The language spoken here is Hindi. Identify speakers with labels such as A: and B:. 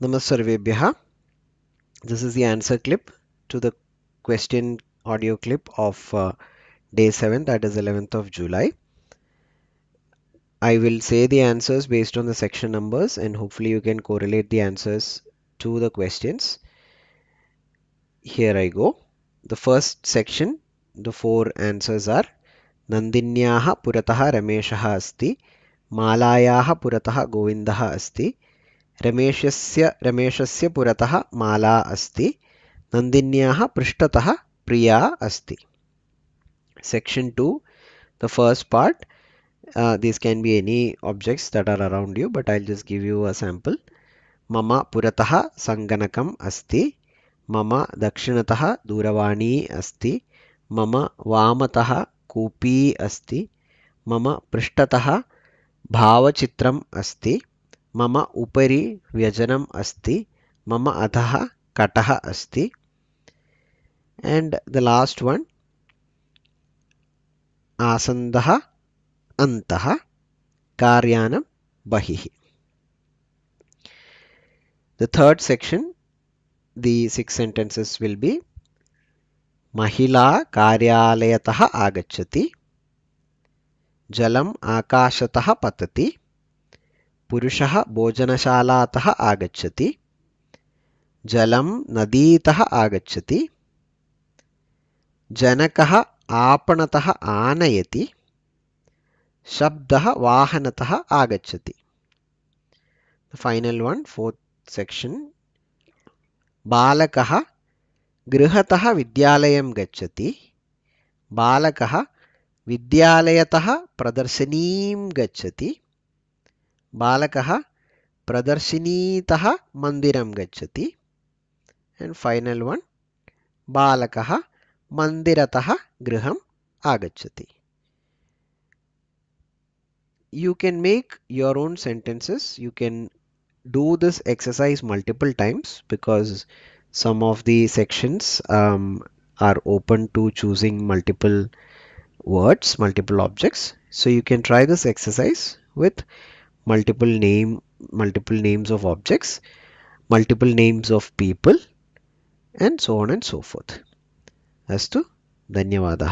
A: Namaskar This is the answer clip to the question audio clip of uh, day 7 that is 11th of July. I will say the answers based on the section numbers and hopefully you can correlate the answers to the questions. Here I go. The first section, the four answers are Nandinyaha Purataha Rameshaha Asti, Malayaha Purataha Govindaha Asti, रमेशस्य रमेशस्य पुरतः माला अस्ति नन्दिन्याः पृष्ठतः प्रिया अस्ति section two the first part this can be any objects that are around you but I'll just give you a sample मम पुरतः सङ्गणकम् अस्ति मम दक्षिणतः दूरवाणी अस्ति मम वामतः कूपी अस्ति मम पृष्ठतः भावचित्रम् अस्ति मम उपरि व्यजनम् अस्ति मम अधः कटः अस्ति and the last one आसन्दः अन्तः कार्यानं बहिः The third section, the six sentences will be Mahila Karyaleyataha Agachati Jalam Akashatah Patati पुरुषः भोजनशालातः आगच्छति जलं नदीतः आगछति जनक आपणत आनयती शब्द वाहनतः आगच्छति फैनल् वन फोर्त् सेक्शन बालक गृहतः विद्यालयं गच्छति बालकः विद्यालयतः प्रदर्शनीं गच्छति बालक प्रदर्शिनीत मंदर गच्छति एंड फाइनल वन बालक मंदरत गृह आगछति you can make your own sentences you can do this exercise multiple times because some of the sections are open to choosing multiple words multiple objects so you can try this exercise with multiple name multiple names of objects multiple names of people and so on and so forth As to ಧನ್ಯವಾದಃ